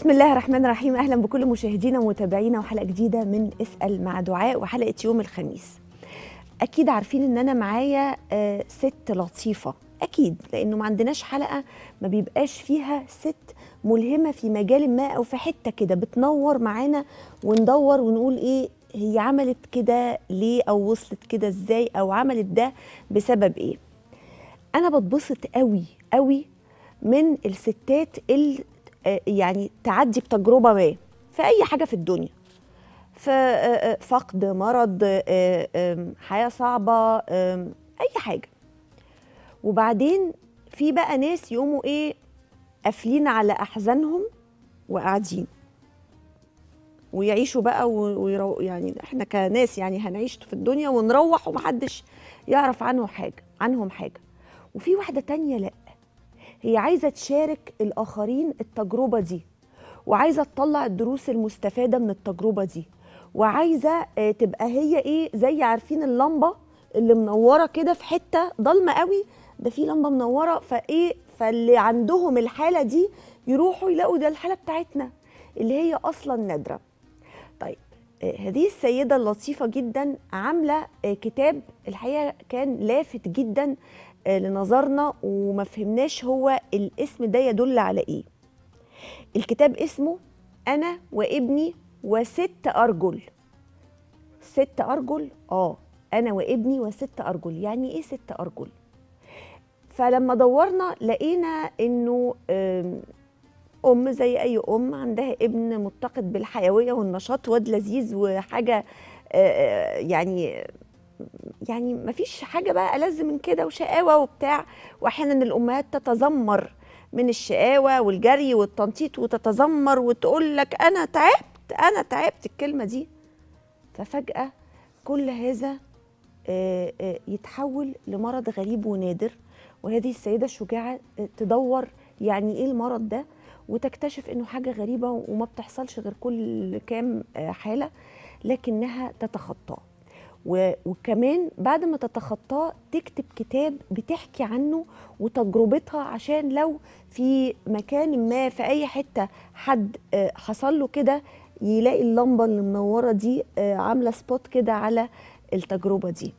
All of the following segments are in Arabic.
بسم الله الرحمن الرحيم اهلا بكل مشاهدينا ومتابعينا وحلقه جديده من اسال مع دعاء وحلقه يوم الخميس اكيد عارفين ان انا معايا آه، ست لطيفه اكيد لانه ما عندناش حلقه ما بيبقاش فيها ست ملهمه في مجال ما او في حته كده بتنور معانا وندور ونقول ايه هي عملت كده ليه او وصلت كده ازاي او عملت ده بسبب ايه انا بتبسط قوي قوي من الستات اللي آه، يعني تعدي بتجربه ما في اي حاجه في الدنيا آه، آه، فقد مرض حياه صعبه اي حاجه وبعدين في بقى ناس يقوموا ايه قافلين على احزانهم وقاعدين ويعيشوا بقى ويرو يعني احنا كناس يعني هنعيش في الدنيا ونروح ومحدش يعرف عنه حاجه عنهم حاجه وفي واحده تانية لا هي عايزه تشارك الاخرين التجربه دي وعايزه تطلع الدروس المستفاده من التجربه دي وعايزه آه، تبقى هي ايه زي عارفين اللمبه اللي منوره كده في حته ضلمه قوي ده في لمبه منوره فايه فاللي عندهم الحاله دي يروحوا يلاقوا ده الحاله بتاعتنا اللي هي اصلا نادره طيب آه، هذه السيده اللطيفه جدا عامله آه، كتاب الحقيقه كان لافت جدا آه، لنظرنا وما فهمناش هو الاسم ده يدل على ايه الكتاب اسمه انا وابني وست ارجل ست ارجل اه انا وابني وست ارجل يعني ايه ست ارجل فلما دورنا لقينا انه ام زي اي ام عندها ابن متقد بالحيويه والنشاط واد لذيذ وحاجه آه، آه، يعني يعني ما فيش حاجه بقى ألذ من كده وشقاوه وبتاع واحيانا الامهات تتذمر من الشقاوه والجري والتنطيط وتتذمر وتقول لك انا تعبت انا تعبت الكلمه دي ففجاه كل هذا آه، آه، يتحول لمرض غريب ونادر وهذه السيده الشجاعه آه، تدور يعني ايه المرض ده وتكتشف انه حاجه غريبه وما بتحصلش غير كل كام حاله لكنها تتخطاه وكمان بعد ما تتخطاه تكتب كتاب بتحكي عنه وتجربتها عشان لو في مكان ما في اي حته حد آه، حصل له كده يلاقي اللمبه اللي منوره دي آه، عامله سبوت كده على التجربه دي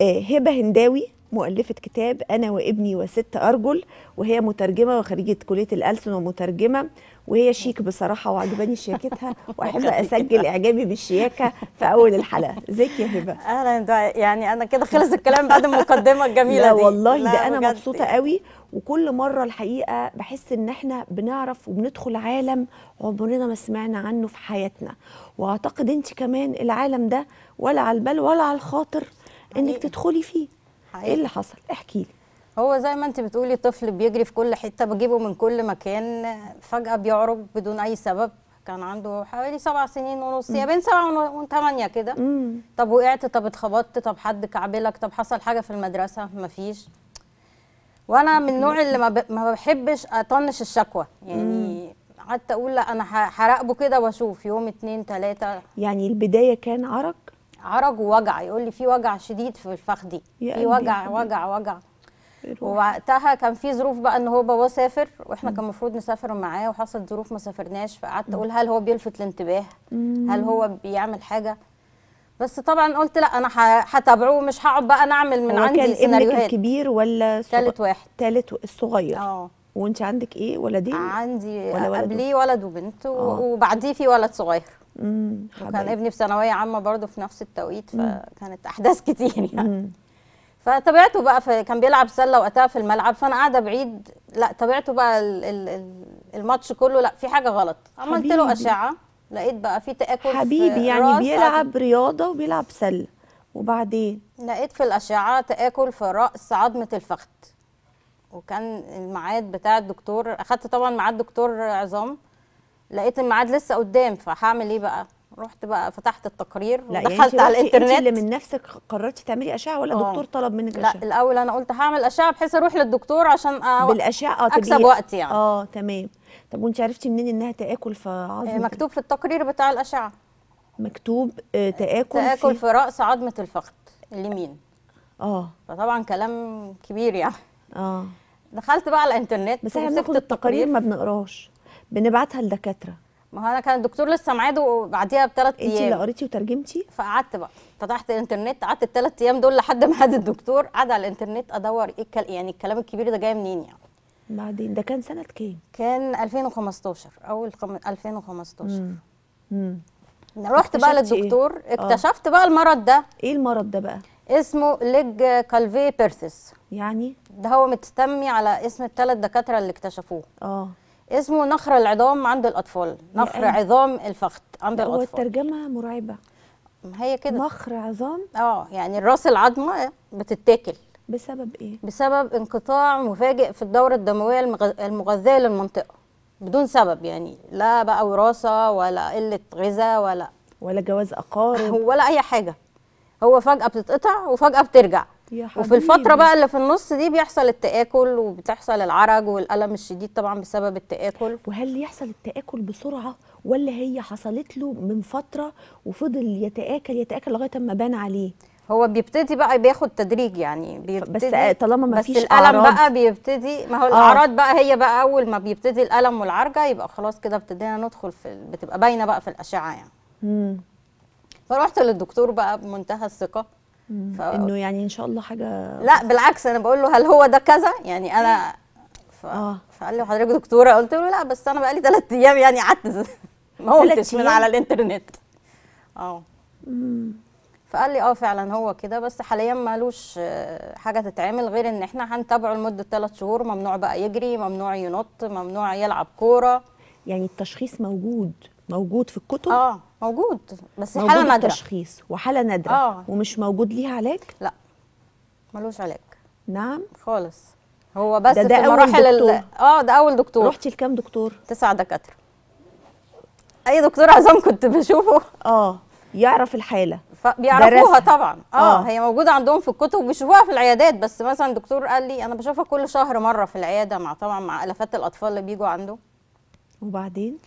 آه، هبه هنداوي مؤلفة كتاب أنا وابني وست أرجل وهي مترجمة وخريجة كلية الألسن ومترجمة وهي شيك بصراحه وعجباني شياكتها واحب اسجل اعجابي بالشياكه في اول الحلقه ازيك يا هبه اهلا يعني انا كده خلص الكلام بعد المقدمه الجميله لا دي والله لا ده انا مبسوطه قوي وكل مره الحقيقه بحس ان احنا بنعرف وبندخل عالم عمرنا ما سمعنا عنه في حياتنا واعتقد انت كمان العالم ده ولا على البال ولا على الخاطر انك تدخلي فيه حقيقي. ايه اللي حصل احكي لي هو زي ما انت بتقولي طفل بيجري في كل حته بجيبه من كل مكان فجاه بيعرج بدون اي سبب كان عنده حوالي سبع سنين ونص يا بين سبعة وثمانية كده طب وقعت طب اتخبطت طب حد كعبلك طب حصل حاجة في المدرسة مفيش وانا من النوع اللي ما, بحبش اطنش الشكوى يعني قعدت اقول لا انا هراقبه كده واشوف يوم اتنين تلاتة يعني البداية كان عرج عرج ووجع يقول لي في وجع شديد في دي في وجع وجع وجع ووقتها كان في ظروف بقى ان هو بابا سافر واحنا كان المفروض نسافر معاه وحصلت ظروف ما سافرناش فقعدت اقول هل هو بيلفت الانتباه هل هو بيعمل حاجه بس طبعا قلت لا انا هتابعه مش هقعد بقى نعمل من عندي كان سيناريوهات كان الكبير ولا ثالث واحد ثالث الصغير اه وانت عندك ايه ولدين عندي ولا قبليه ولد وبنت آه. وبعديه في ولد صغير امم وكان ابني في ثانويه عامه برضه في نفس التوقيت فكانت احداث كتير يعني فتابعته بقى في كان بيلعب سله وقتها في الملعب فانا قاعده بعيد لا تابعته بقى الماتش كله لا في حاجه غلط عملت له اشعه لقيت بقى في تاكل حبيبي في يعني بيلعب رياضه وبيلعب سله وبعدين لقيت في الاشعه تاكل في راس عظمه الفخذ وكان الميعاد بتاع الدكتور اخدت طبعا ميعاد دكتور عظام لقيت الميعاد لسه قدام فهعمل ايه بقى رحت بقى فتحت التقرير لا يعني ودخلت يعني على الانترنت اللي من نفسك قررتي تعملي اشعه ولا أوه. دكتور طلب منك اشعه؟ لا الاول انا قلت هعمل اشعه بحيث اروح للدكتور عشان آه بالاشعه اكسب وقت يعني اه تمام طب وانت عرفتي منين انها تاكل في عظمه آه، مكتوب في التقرير بتاع الاشعه مكتوب تاكل آه، تاكل في, في راس عظمه الفخذ اليمين اه فطبعا كلام كبير يعني اه دخلت بقى على الانترنت بس احنا التقرير التقارير ما بنقراش بنبعتها لدكاتره ما هو انا كان الدكتور لسه ميعاده وبعديها بثلاث ايام انت اللي قريتي وترجمتي فقعدت بقى فتحت الانترنت قعدت الثلاث ايام دول لحد ما قعد الدكتور قعد على الانترنت ادور ايه الكل... يعني الكلام الكبير ده جاي منين يعني بعدين ده كان سنه كام كان 2015 اول خم... 2015 امم رحت بقى للدكتور إيه؟ آه. اكتشفت بقى المرض ده ايه المرض ده بقى اسمه ليج كالفي بيرثس يعني ده هو متسمي على اسم الثلاث دكاتره اللي اكتشفوه اه اسمه نخر العظام عند الاطفال نخر يعني. عظام الفخذ عند الاطفال هو الترجمه مرعبه هي كده نخر عظام اه يعني الراس العظمه بتتاكل بسبب ايه بسبب انقطاع مفاجئ في الدوره الدمويه المغذيه للمنطقه بدون سبب يعني لا بقى وراثه ولا قله غذاء ولا ولا جواز اقارب ولا اي حاجه هو فجاه بتتقطع وفجاه بترجع وفي الفتره بقى اللي في النص دي بيحصل التاكل وبتحصل العرج والالم الشديد طبعا بسبب التاكل وهل يحصل التاكل بسرعه ولا هي حصلت له من فتره وفضل يتاكل يتاكل لغايه ما بان عليه هو بيبتدي بقى بياخد تدريج يعني بيبتدي بس آه، طالما ما بس فيش الالم أعراض. بقى بيبتدي ما هو آه. الاعراض آه. بقى هي بقى اول ما بيبتدي الالم والعرجه يبقى خلاص كده ابتدينا ندخل في بتبقى باينه بقى في الاشعه يعني امم فرحت للدكتور بقى بمنتهى الثقه ف... انه يعني ان شاء الله حاجه لا بالعكس انا بقول له هل هو ده كذا يعني انا ف... آه. فقال لي حضرتك دكتوره قلت له لا بس انا بقالي ثلاث ايام يعني قعدت قلتش من على الانترنت اه فقال لي اه فعلا هو كده بس حاليا مالوش آه، حاجه تتعمل غير ان احنا هنتابعه لمده ثلاث شهور ممنوع بقى يجري ممنوع ينط ممنوع يلعب كوره يعني التشخيص موجود موجود في الكتب اه موجود بس موجود حاله نادره تشخيص وحاله نادره آه. ومش موجود ليها علاج لا ملوش علاج نعم خالص هو بس ده ده في المراحل ال... اه ده اول دكتور رحتي لكام دكتور تسع دكاتره اي دكتور عظام كنت بشوفه اه يعرف الحاله بيعرفوها طبعا آه, اه هي موجوده عندهم في الكتب وبيشوفوها في العيادات بس مثلا دكتور قال لي انا بشوفها كل شهر مره في العياده مع طبعا مع الافات الاطفال اللي بيجوا عنده وبعدين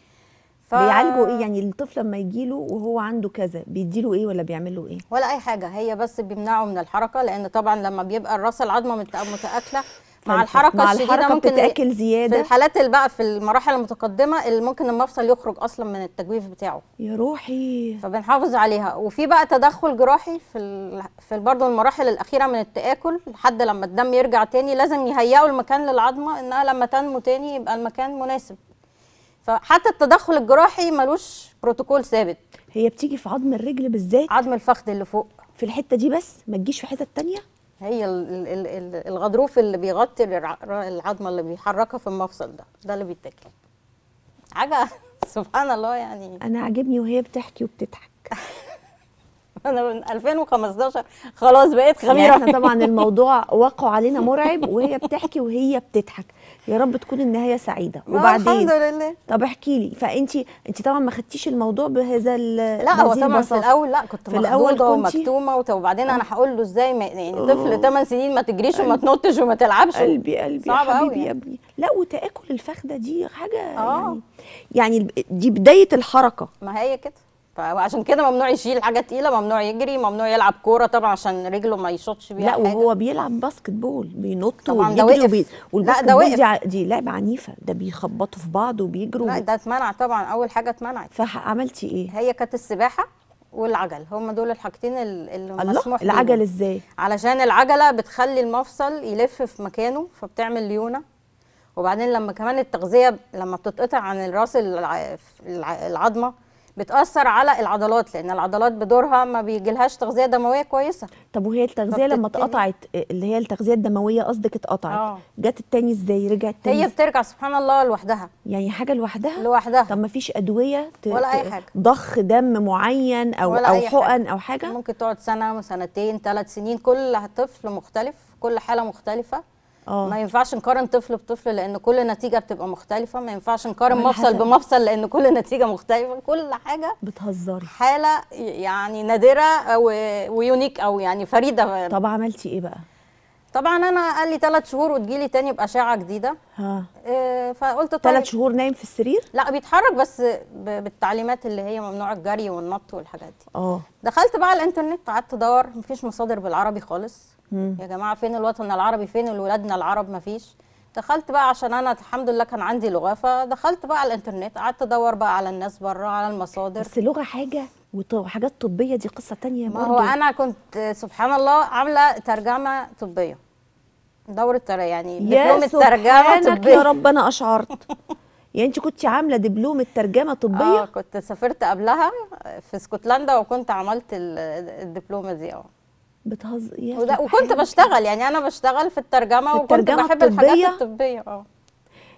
ف... بيعالجوا ايه يعني الطفل لما يجي له وهو عنده كذا بيديله ايه ولا بيعمله ايه ولا اي حاجه هي بس بيمنعه من الحركه لان طبعا لما بيبقى الراس العظمه متاكله مع الحركه مع الشديده الحركة ممكن تتاكل زياده في الحالات اللي بقى في المراحل المتقدمه اللي ممكن المفصل يخرج اصلا من التجويف بتاعه يا روحي فبنحافظ عليها وفي بقى تدخل جراحي في ال... في برضه المراحل الاخيره من التاكل لحد لما الدم يرجع تاني لازم يهيئوا المكان للعظمه انها لما تنمو تاني يبقى المكان مناسب فحتى التدخل الجراحي ملوش بروتوكول ثابت هي بتيجي في عظم الرجل بالذات عظم الفخذ اللي فوق في الحته دي بس ما تجيش في حتت تانية هي الغضروف اللي بيغطي العظمه اللي بيحركها في المفصل ده ده اللي بيتاكل حاجه سبحان الله يعني انا عاجبني وهي بتحكي وبتضحك انا من 2015 خلاص بقيت يعني خبيره احنا طبعا الموضوع وقع علينا مرعب وهي بتحكي وهي بتضحك يا رب تكون النهايه سعيده وبعدين الحمد لله طب احكي لي فانت انت طبعا ما خدتيش الموضوع بهذا ال لا هو طبعا في الاول لا كنت في الاول ومكتومه وبعدين انا هقول له ازاي يعني طفل 8 سنين ما تجريش وما تنطش وما تلعبش قلبي قلبي صعب حبيبي يعني. يا ابني لا وتاكل الفخده دي حاجه آه. يعني يعني دي بدايه الحركه ما هي كده فعشان كده ممنوع يشيل حاجه تقيله ممنوع يجري ممنوع يلعب كوره طبعا عشان رجله ما يشوطش بيها لا حاجة. وهو بيلعب باسكت بول بينط وبيجري وبي... والباسكت لا ده بول دي, ع... دي لعبه عنيفه ده بيخبطوا في بعض وبيجروا لا ده اتمنع طبعا اول حاجه اتمنعت فعملتي ايه هي كانت السباحه والعجل هم دول الحاجتين اللي مسموح العجل ازاي علشان العجله بتخلي المفصل يلف في مكانه فبتعمل ليونه وبعدين لما كمان التغذيه لما بتتقطع عن الراس العظمه بتاثر على العضلات لان العضلات بدورها ما بيجيلهاش تغذيه دمويه كويسه طب وهي التغذيه لما اتقطعت اللي هي التغذيه الدمويه قصدك اتقطعت آه. جت التاني ازاي رجعت تاني هي بترجع سبحان الله لوحدها يعني حاجه لوحدها لوحدها طب ما فيش ادويه ت... ولا اي حاجه ضخ دم معين او ولا او أي حقن حاجة. او حاجه ممكن تقعد سنه وسنتين ثلاث سنين كل طفل مختلف كل حاله مختلفه أوه. ما ينفعش نقارن طفل بطفل لان كل نتيجه بتبقى مختلفه ما ينفعش نقارن مفصل بمفصل لان كل نتيجه مختلفه كل حاجه بتهزري حاله يعني نادره ويونيك او يعني فريده طب عملتي ايه بقى طبعا انا قال لي ثلاث شهور وتجيلي تاني باشعه جديده ها. آه، فقلت طيب ثلاث شهور نايم في السرير لا بيتحرك بس بالتعليمات اللي هي ممنوع الجري والنط والحاجات دي اه دخلت بقى على الانترنت قعدت ادور مفيش مصادر بالعربي خالص مم. يا جماعه فين الوطن العربي فين ولادنا العرب ما فيش دخلت بقى عشان انا الحمد لله كان عندي لغه فدخلت بقى على الانترنت قعدت ادور بقى على الناس بره على المصادر بس لغه حاجه وحاجات طبيه دي قصه تانية ما هو انا كنت سبحان الله عامله ترجمه طبيه دوره يعني دبلوم الترجمه طبيه يا رب انا اشعرت يعني انت كنت عامله دبلوم الترجمه طبيه اه كنت سافرت قبلها في اسكتلندا وكنت عملت الدبلومه دي اه بتهزر وده وكنت بشتغل يعني انا بشتغل في الترجمه في وكنت بحب الطبية الحاجات الطبيه اه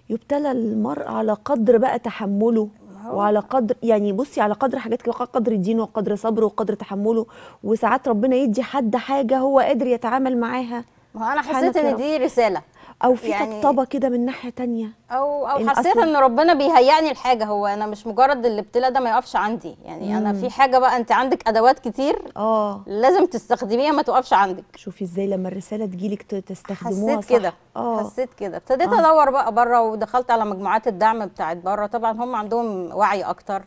يبتلى المرء على قدر بقى تحمله وعلى قدر يعني بصي على قدر حاجات كده قدر دينه وقدر صبره وقدر تحمله وساعات ربنا يدي حد حاجه هو قادر يتعامل معاها ما انا حسيت ان دي رساله او في يعني طبطبه كده من ناحيه تانية او او إن حسيت ان ربنا بيهيئني الحاجه هو انا مش مجرد الابتلاء ده ما يقفش عندي يعني مم. انا في حاجه بقى انت عندك ادوات كتير اه لازم تستخدميها ما توقفش عندك شوفي ازاي لما الرساله تجيلك تستخدموها حسيت كده اه حسيت كده ابتديت آه. ادور بقى بره ودخلت على مجموعات الدعم بتاعت بره طبعا هم عندهم وعي اكتر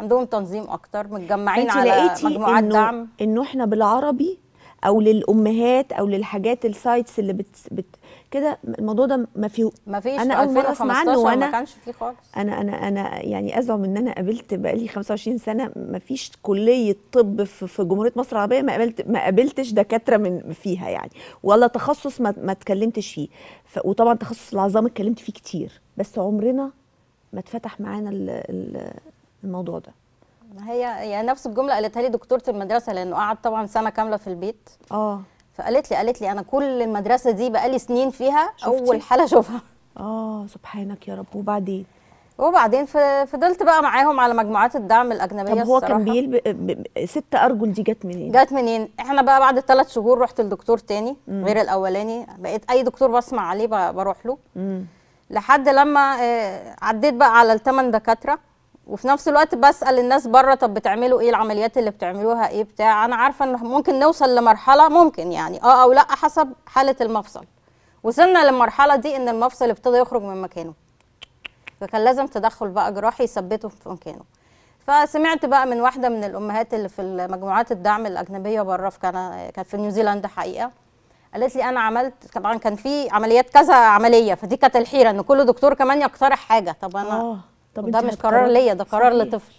عندهم تنظيم اكتر متجمعين على مجموعات إنو دعم انه احنا بالعربي او للامهات او للحاجات السايتس اللي بت بت كده الموضوع ده ما فيه ما فيش انا اول مره اسمع عنه وانا ما كانش فيه خالص انا انا انا يعني ازعم ان انا قابلت بقالي 25 سنه ما فيش كليه طب في جمهوريه مصر العربيه ما قابلت ما قابلتش دكاتره من فيها يعني ولا تخصص ما, ما اتكلمتش فيه ف... وطبعا تخصص العظام اتكلمت فيه كتير بس عمرنا ما اتفتح معانا الموضوع ده هي يعني نفس الجمله قالتها لي دكتوره المدرسه لانه قعد طبعا سنه كامله في البيت اه فقالت لي قالت لي انا كل المدرسه دي بقالي سنين فيها شفتي؟ اول حاله اشوفها اه سبحانك يا رب وبعدين وبعدين فضلت بقى معاهم على مجموعات الدعم الاجنبيه طب هو الصراحة. كان بيلب ست ارجل دي جت منين؟ جت منين؟ احنا بقى بعد ثلاث شهور رحت لدكتور تاني مم. غير الاولاني بقيت اي دكتور بسمع عليه بروح له مم. لحد لما آه، عديت بقى على الثمان دكاتره وفي نفس الوقت بسال الناس بره طب بتعملوا ايه العمليات اللي بتعملوها ايه بتاع انا عارفه ان ممكن نوصل لمرحله ممكن يعني اه او لا حسب حاله المفصل وصلنا للمرحله دي ان المفصل ابتدى يخرج من مكانه فكان لازم تدخل بقى جراحي يثبته في مكانه فسمعت بقى من واحده من الامهات اللي في مجموعات الدعم الاجنبيه بره في كان كانت في نيوزيلاند حقيقه قالت لي انا عملت طبعا كان في عمليات كذا عمليه فدي كانت الحيره ان كل دكتور كمان يقترح حاجه طب انا أوه. طب ده مش قرار ليا ده قرار لطفل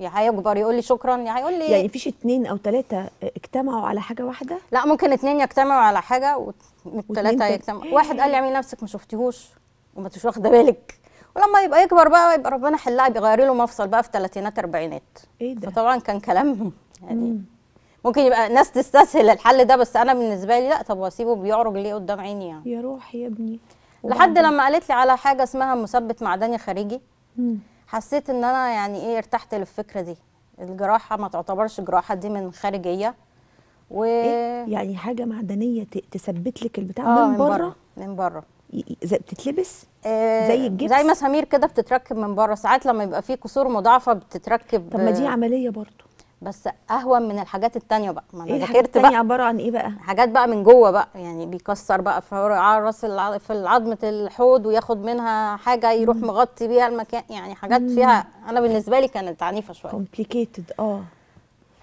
يا هيكبر يقول لي شكرا يا هيقول لي يعني إيه؟ فيش اتنين او ثلاثه اجتمعوا على حاجه واحده لا ممكن اتنين يجتمعوا على حاجه والثلاثه يجتمعوا واحد قال لي اعملي نفسك ما شفتيهوش وما تش واخده بالك ولما يبقى يكبر بقى يبقى ربنا حلها بيغير له مفصل بقى في ثلاثينات اربعينات ايه ده فطبعا كان كلام يعني ممكن يبقى ناس تستسهل الحل ده بس انا بالنسبه لي لا طب واسيبه بيعرج ليه قدام عيني يعني يا روحي يا ابني لحد لما قالت لي على حاجه اسمها مثبت معدني خارجي حسيت ان انا يعني ايه ارتحت للفكره دي الجراحه ما تعتبرش جراحه دي من خارجيه و إيه؟ يعني حاجه معدنيه تثبت لك البتاع آه من بره من بره زي بتتلبس آه، زي الجبس زي مسامير كده بتتركب من بره ساعات لما يبقى في كسور مضاعفه بتتركب طب ما دي عمليه برضه بس اهون من الحاجات التانية بقى ما انا إيه ذاكرت بقى عباره عن ايه بقى حاجات بقى من جوه بقى يعني بيكسر بقى في راس في عظمه الحوض وياخد منها حاجه يروح مم. مغطي بيها المكان يعني حاجات مم. فيها انا بالنسبه لي كانت عنيفه شويه كومبليكيتد اه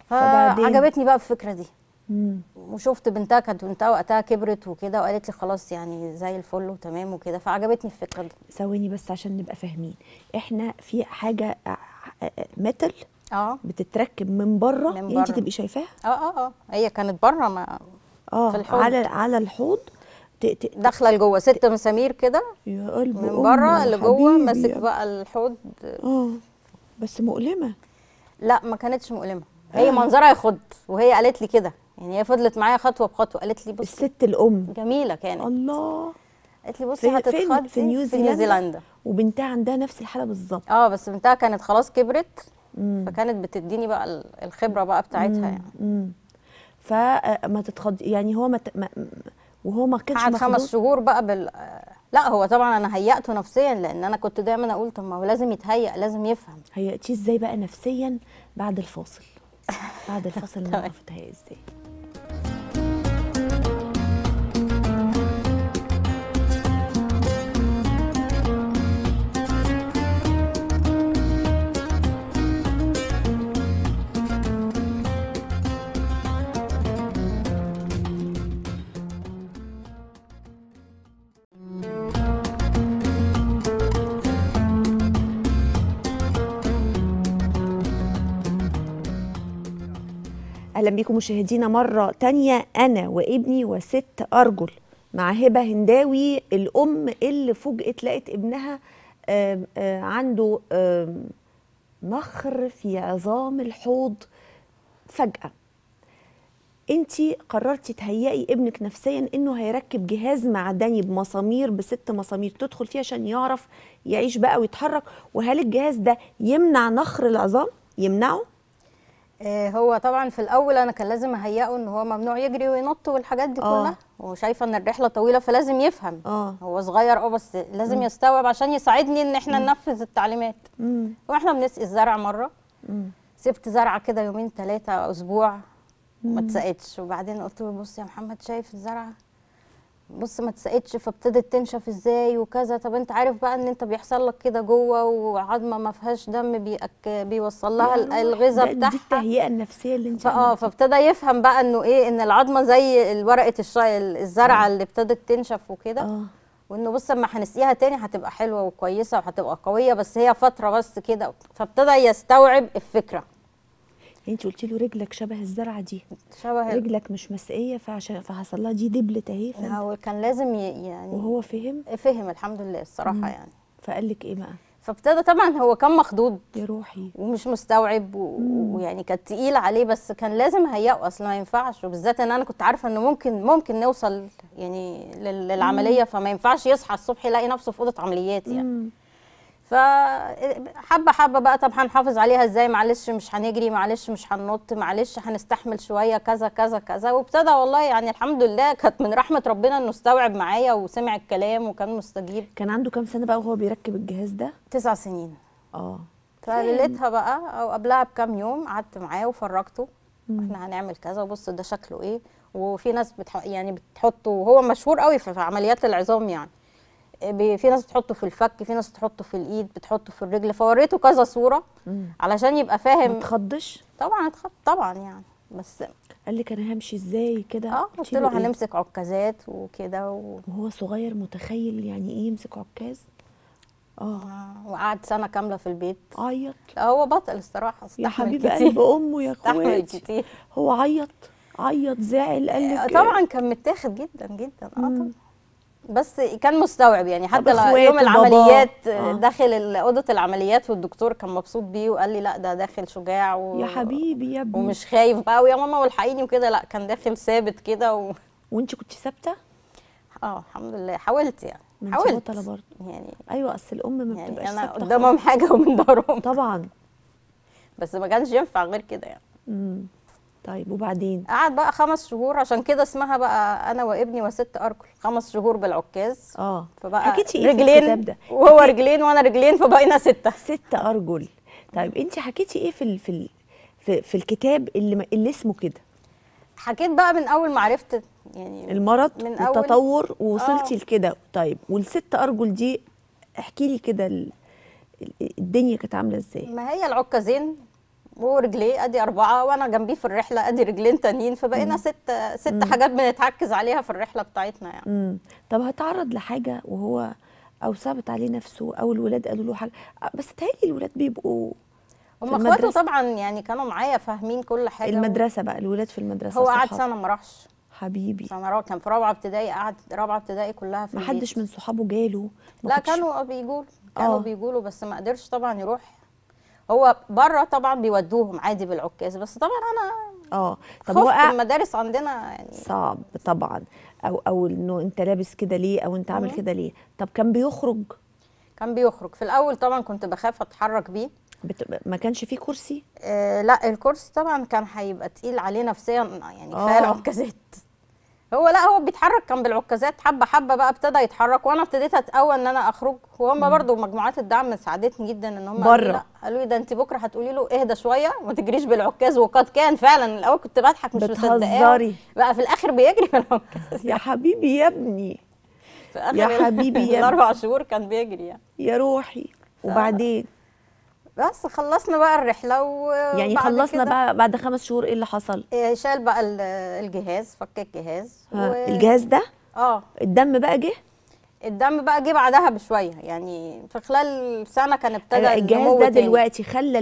فبعدين عجبتني بقى الفكره دي مم. وشفت بنتها كانت بنتها وقتها كبرت وكده وقالت لي خلاص يعني زي الفل وتمام وكده فعجبتني الفكره دي ثواني بس عشان نبقى فاهمين احنا في حاجه ميتال آه، آه، آه، اه بتتركب من بره من يعني انت تبقي شايفاها اه اه اه هي كانت بره ما اه في الحوض على على الحوض داخله لجوه ست مسامير كده يا قلب من بره لجوه ماسك بقى الحوض اه بس مؤلمه لا ما كانتش مؤلمه هي آه. منظرها يخض وهي قالت لي كده يعني هي فضلت معايا خطوه بخطوه قالت لي بصي الست الام جميله كانت الله قالت لي بصي هتتخضي في, في نيوزيلندا وبنتها عندها نفس الحاله بالظبط اه بس بنتها كانت خلاص كبرت مم. فكانت بتديني بقى الخبره بقى بتاعتها مم. يعني مم. فما آه، تتخض يعني هو ما, ت... ما... وهو ما كانش قعد خمس شهور بقى بال آه، لا هو طبعا انا هيأته نفسيا لان انا كنت دايما اقول طب ما هو لازم يتهيأ لازم يفهم هيأتيه ازاي بقى نفسيا بعد الفاصل بعد الفاصل نعرف تهيأ ازاي اهلا بيكم مشاهدينا مره تانية انا وابني وست ارجل مع هبه هنداوي الام اللي فوجئت لقت ابنها آه، عنده آآ نخر في عظام الحوض فجاه انت قررتي تهيئي ابنك نفسيا انه هيركب جهاز معدني بمسامير بست مسامير تدخل فيه عشان يعرف يعيش بقى ويتحرك وهل الجهاز ده يمنع نخر العظام يمنعه آه، هو طبعا في الاول انا كان لازم اهيئه ان هو ممنوع يجري وينط والحاجات دي كلها آه. وشايفه ان الرحله طويله فلازم يفهم أوه. هو صغير اه بس لازم مم. يستوعب عشان يساعدني ان احنا مم. ننفذ التعليمات مم. واحنا بنسقي الزرع مره مم. سبت زرعه كده يومين ثلاثه اسبوع ما اتسقتش وبعدين قلت له بص يا محمد شايف الزرعه بص ما اتسقتش فابتدت تنشف ازاي وكذا طب انت عارف بقى ان انت بيحصل لك كده جوه وعظمه ما فيهاش دم بيأك بيوصل لها الغذاء بتاعها دي التهيئه النفسيه اللي انت اه فابتدى يفهم بقى انه ايه ان العظمه زي ورقه الزرعه آه. اللي ابتدت تنشف وكده اه وانه بص اما هنسقيها تاني هتبقى حلوه وكويسه وهتبقى قويه بس هي فتره بس كده فابتدى يستوعب الفكره انت قلتي له رجلك شبه الزرعه دي شبه رجلك مش مسقيه فعشان فحصل لها دي دبلت اهي هو كان لازم يعني وهو فهم فهم الحمد لله الصراحه مم. يعني فقال لك ايه بقى فابتدى طبعا هو كان مخضوض يا روحي ومش مستوعب ويعني كانت تقيله عليه بس كان لازم هيئه اصل ما ينفعش وبالذات ان انا كنت عارفه انه ممكن ممكن نوصل يعني للعمليه مم. فما ينفعش يصحى الصبح يلاقي نفسه في اوضه عمليات يعني مم. فحبه حبه بقى طب هنحافظ عليها ازاي معلش مش هنجري معلش مش هننط معلش هنستحمل شويه كذا كذا كذا وابتدى والله يعني الحمد لله كانت من رحمه ربنا انه استوعب معايا وسمع الكلام وكان مستجيب كان عنده كام سنه بقى وهو بيركب الجهاز ده تسع سنين اه فليلتها بقى او قبلها بكام يوم قعدت معاه وفرجته احنا هنعمل كذا وبص ده شكله ايه وفي ناس بتح... يعني بتحطه وهو مشهور قوي في عمليات العظام يعني في ناس بتحطه في الفك في ناس بتحطه في الايد بتحطه في الرجل فوريته كذا صوره علشان يبقى فاهم ما طبعا اتخض طبعا يعني بس قال لك انا همشي ازاي كده اه قلت له إيه؟ هنمسك عكازات وكده و... وهو صغير متخيل يعني ايه يمسك عكاز اه, آه، وقعد سنه كامله في البيت عيط لا هو بطل الصراحه يا حبيب قلب امه يا اخواتي هو عيط عيط زعل قال لك آه، طبعا كان متاخد جدا جدا اه طبعا بس كان مستوعب يعني حتى يوم العمليات آه. آه. داخل اوضه العمليات والدكتور كان مبسوط بيه وقال لي لا ده داخل شجاع و... يا حبيبي يا ابني ومش خايف بقى ويا ماما والحقيني وكده لا كان داخل ثابت كده و... وانت كنت ثابته؟ اه الحمد لله حاولت يعني حاولت برضه يعني ايوه اصل الام ما يعني بتبقاش انا قدامهم حاجه ومن دارهم طبعا بس ما كانش ينفع غير كده يعني مم. طيب وبعدين قعد بقى خمس شهور عشان كده اسمها بقى انا وابني وست ارجل خمس شهور بالعكاز اه فبقى حكيتي إيه رجلين ده؟ وهو رجلين وانا رجلين فبقينا سته ست ارجل طيب انت حكيتي ايه في في في, في الكتاب اللي اللي اسمه كده حكيت بقى من اول ما عرفت يعني المرض من والتطور ووصلتي آه. لكده طيب والست ارجل دي احكي لي كده الدنيا كانت عامله ازاي ما هي العكازين ورجليه ادي اربعه وانا جنبيه في الرحله ادي رجلين تانيين فبقينا ست ست مم. حاجات بنتعكز عليها في الرحله بتاعتنا يعني مم. طب هتعرض لحاجه وهو او صعبت عليه نفسه او الولاد قالوا له حاجه آه، بس تهيألي الولاد بيبقوا هم اخواته طبعا يعني كانوا معايا فاهمين كل حاجه المدرسه و... بقى الولاد في المدرسه هو قعد سنه ما راحش حبيبي سنه كان في رابعه ابتدائي قعد رابعه ابتدائي كلها في ما حدش من صحابه جاله لا كانوا آه، بيجوا كانوا آه. بيقولوا بس ما قدرش طبعا يروح هو بره طبعا بيودوهم عادي بالعكاز بس طبعا انا اه طب هو المدارس عندنا يعني صعب طبعا او او انه انت لابس كده ليه او انت عامل كده ليه طب كان بيخرج كان بيخرج في الاول طبعا كنت بخاف اتحرك بيه بت... ما كانش فيه كرسي آه لا الكرسي طبعا كان هيبقى تقيل عليه نفسيا يعني كفايه آه. العكازات هو لا هو بيتحرك كان بالعكازات حبه حبه بقى ابتدى يتحرك وانا ابتديت اتقوى ان انا اخرج وهم برضو مجموعات الدعم ساعدتني جدا ان هم بره قالوا لي ده انت بكره هتقولي له اهدى شويه وما تجريش بالعكاز وقد كان فعلا الاول كنت بضحك مش مصدقاه بقى في الاخر بيجري بالعكاز يا حبيبي يا ابني يا حبيبي يا اربع شهور كان بيجري يعني يا روحي وبعدين بس خلصنا بقى الرحله و يعني خلصنا بقى بعد خمس شهور ايه اللي حصل؟ إيه، شال بقى الجهاز فك الجهاز و... الجهاز ده؟ اه الدم بقى جه؟ الدم بقى جه بعدها بشويه يعني في خلال سنه كان ابتدى آه، الجهاز ده دلوقتي خلى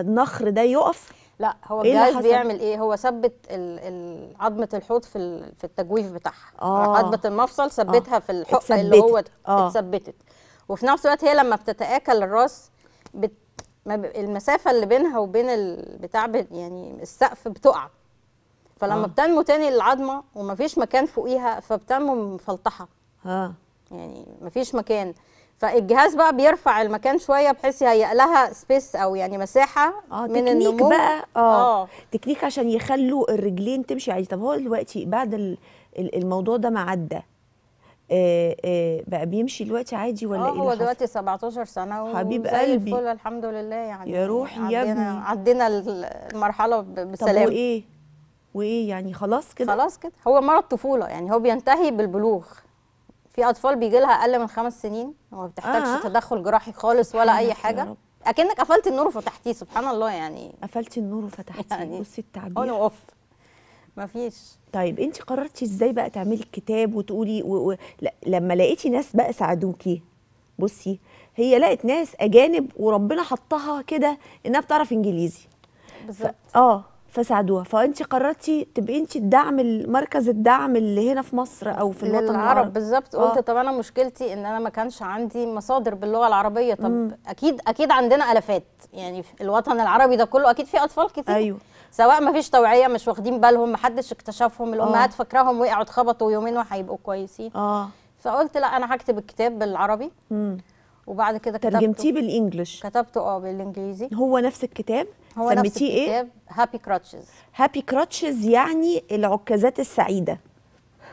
النخر ده يقف؟ لا هو إيه الجهاز بيعمل ايه هو ثبت عظمه الحوض في في التجويف بتاعها آه. عظمه المفصل ثبتها في الحق اللي هو آه. اتثبتت وفي نفس الوقت هي لما بتتاكل الراس بت المسافه اللي بينها وبين البتاع يعني السقف بتقع فلما آه. بتنمو تاني العظمه ومفيش مكان فوقيها فبتنمو مفلطحه اه يعني مفيش مكان فالجهاز بقى بيرفع المكان شويه بحيث يهيئ لها سبيس او يعني مساحه آه من تكنيك النمو بقى آه, اه تكنيك عشان يخلوا الرجلين تمشي عادي طب هو دلوقتي بعد الموضوع ده ما عدى آه، آه، بقى بيمشي دلوقتي عادي ولا آه، ايه هو دلوقتي 17 سنه حبيب قلبي الحمد لله يعني يا روحي يا ابني عدينا المرحله بسلام طب وايه وايه يعني خلاص كده خلاص كده هو مرض طفوله يعني هو بينتهي بالبلوغ في اطفال بيجي لها اقل من خمس سنين وما بتحتاجش آه. تدخل جراحي خالص ولا اي حاجه اكنك قفلت النور وفتحتيه سبحان الله يعني قفلتي النور وفتحتيه يعني بصي التعبير انا وقفت ما فيش طيب انت قررتي ازاي بقى تعملي الكتاب وتقولي و... و... لما لقيتي ناس بقى ساعدوكي بصي هي لقت ناس اجانب وربنا حطها كده انها بتعرف انجليزي بالظبط ف... اه فساعدوها فانت قررتي تبقي انت الدعم مركز الدعم اللي هنا في مصر او في الوطن العربي بالظبط آه. قلت طب انا مشكلتي ان انا ما كانش عندي مصادر باللغه العربيه طب مم. اكيد اكيد عندنا الافات يعني الوطن العربي ده كله اكيد فيه اطفال كتير ايوه سواء ما فيش توعيه مش واخدين بالهم ما حدش اكتشفهم الامهات آه. فاكراهم وقعوا اتخبطوا يومين وهيبقوا كويسين اه فقلت لا انا هكتب الكتاب بالعربي مم. وبعد كده كتبته ترجمتيه بالانجلش كتبته اه بالانجليزي هو نفس الكتاب هو نفس إيه؟ الكتاب هابي كراتشز هابي كراتشز يعني العكازات السعيده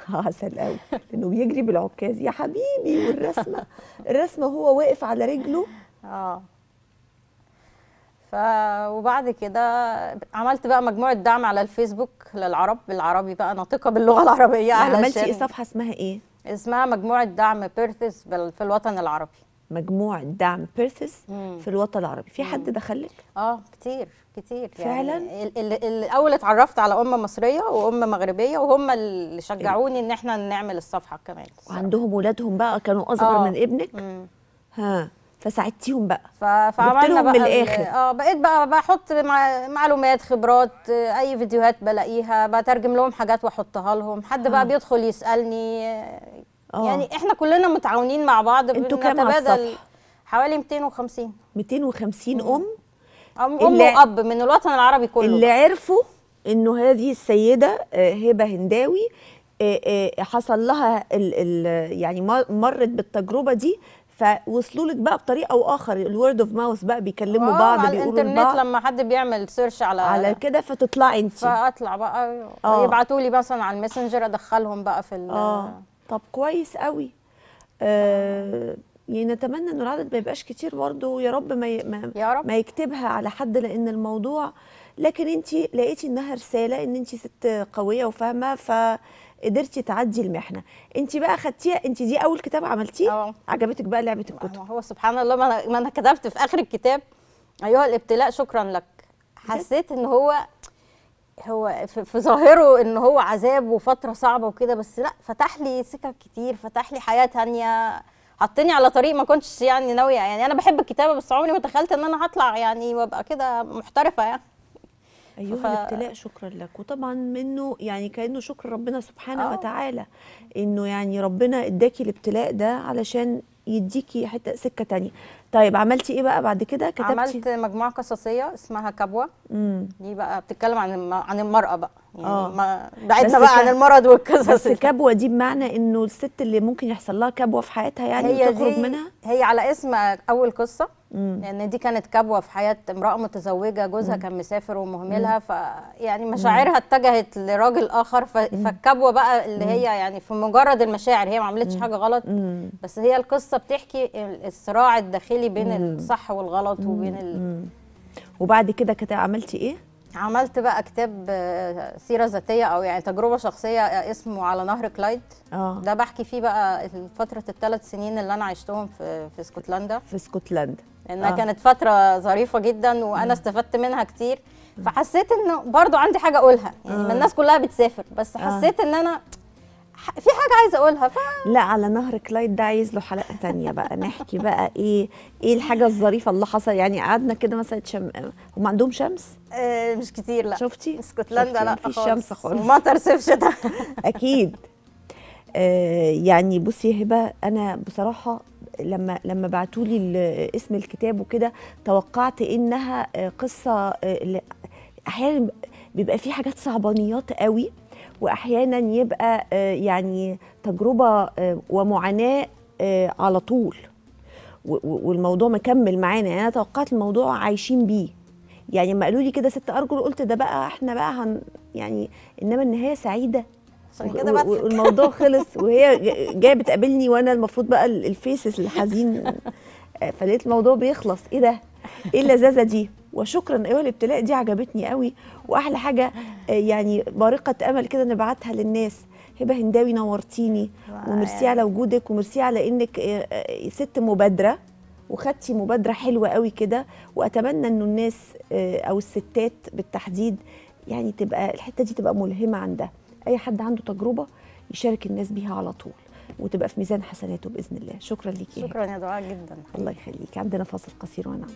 عسل آه، قوي لانه بيجري بالعكاز يا حبيبي والرسمه الرسمه هو واقف على رجله اه ف وبعد كده عملت بقى مجموعه دعم على الفيسبوك للعرب بالعربي بقى ناطقه باللغه العربيه عملتي ايه صفحه اسمها ايه اسمها مجموعه دعم بيرثس في الوطن العربي مجموعه دعم بيرثس في الوطن العربي في حد دخلك اه كتير كتير يعني فعلا يعني الاول اتعرفت على ام مصريه وام مغربيه وهم اللي شجعوني ان احنا نعمل الصفحه كمان وعندهم ولادهم بقى كانوا اصغر آه. من ابنك مم. ها فساعدتيهم بقى فعملنا بقى من الاخر اه بقيت بقى بحط معلومات خبرات آه، اي فيديوهات بلاقيها بترجم لهم حاجات واحطها لهم حد بقى آه. بيدخل يسالني أوه. يعني احنا كلنا متعاونين مع بعض انتوا كام على الصفحه حوالي 250 250 ام ام واب من الوطن العربي كله اللي عرفوا انه هذه السيده آه، هبه هنداوي آه، حصل لها يعني مرت بالتجربه دي فوصلوا لك بقى بطريقه او اخر الورد اوف ماوث بقى بيكلموا آه، بعض على بيقولوا الانترنت لما حد بيعمل سيرش على على كده فتطلعي انت فاطلع بقى أيوه. آه. يبعتوا لي مثلا على الماسنجر ادخلهم بقى في اه طب كويس قوي آه يعني نتمنى ان العدد ما يبقاش كتير برضه يا رب ما ي... ما, يا رب. ما يكتبها على حد لان الموضوع لكن انت لقيتي انها رساله ان انت ست قويه وفاهمه ف قدرتي تعدي المحنه انت بقى خدتيها انت دي اول كتاب عملتيه أوه. عجبتك بقى لعبه آه، الكتب هو سبحان الله ما انا ما انا كتبت في اخر الكتاب ايها الابتلاء شكرا لك حسيت ان هو هو في ظاهره ان هو عذاب وفتره صعبه وكده بس لا فتح لي سكك كتير فتح لي حياه ثانيه حطني على طريق ما كنتش يعني ناويه يعني انا بحب الكتابه بس عمري ما تخيلت ان انا هطلع يعني وابقى كده محترفه يعني ايوه ف... الابتلاء شكرا لك وطبعا منه يعني كانه شكر ربنا سبحانه أوه. وتعالى انه يعني ربنا اداكي الابتلاء ده علشان يديكي حته سكه تانية طيب عملتي ايه بقى بعد كده كتبتي عملت مجموعه قصصيه اسمها كبوه مم. دي بقى بتتكلم عن الم... عن المراه بقى يعني آه. بعدنا بقى ك... عن المرض والقصص بس الكبوه دي بمعنى انه الست اللي ممكن يحصل لها كبوه في حياتها يعني هي وتخرج منها هي على اسم اول قصه لان دي كانت كبوه في حياه امراه متزوجه جوزها كان مسافر ومهملها فيعني مشاعرها اتجهت لراجل اخر فالكبوه بقى اللي هي يعني في مجرد المشاعر هي ما عملتش حاجه غلط بس هي القصه بتحكي الصراع الداخلي بين الصح والغلط وبين ال... وبعد كده كانت عملتي ايه عملت بقى كتاب آه، سيره ذاتيه او يعني تجربه شخصيه آه، اسمه على نهر كلايد أوه. ده بحكي فيه بقى فتره الثلاث سنين اللي انا عشتهم في في اسكتلندا في اسكتلندا انها آه. كانت فتره ظريفه جدا وانا استفدت منها كتير فحسيت ان برضو عندي حاجه اقولها يعني آه. ما الناس كلها بتسافر بس آه. حسيت ان انا في حاجه عايزه اقولها ف... لا على نهر كلايد ده عايز له حلقه تانية بقى نحكي بقى ايه ايه الحاجه الظريفه اللي حصل يعني قعدنا كده مثلا شم... هم عندهم شمس آه مش كتير لا شفتي اسكتلندا لا في شمس خالص مطر صيف شتاء اكيد آه يعني بصي هبه انا بصراحه لما لما بعتوا لي اسم الكتاب وكده توقعت انها آه، قصه آه، احيانا بيبقى في حاجات صعبانيات قوي واحيانا يبقى آه، يعني تجربه ومعاناه على طول والموضوع مكمل معانا يعني انا توقعت الموضوع عايشين بيه يعني لما قالوا لي كده ست ارجل قلت ده بقى احنا بقى هن يعني انما النهايه سعيده عشان كده بضحك والموضوع خلص وهي جايه بتقابلني وانا المفروض بقى الفيسز الحزين آه، فلقيت الموضوع بيخلص ايه ده؟ ايه اللذاذه دي؟ وشكرا ايها الابتلاء دي عجبتني قوي واحلى حاجه آه، يعني بارقه امل كده نبعتها للناس هبه هنداوي نورتيني وميرسي على وجودك وميرسي على انك آه، ست مبادره وخدتي مبادره حلوه قوي كده واتمنى انه الناس او الستات بالتحديد يعني تبقى الحته دي تبقى ملهمه عندها اي حد عنده تجربه يشارك الناس بيها على طول وتبقى في ميزان حسناته باذن الله شكرا ليكي شكرا يا دعاء جدا الله يخليك عندنا فاصل قصير ونعود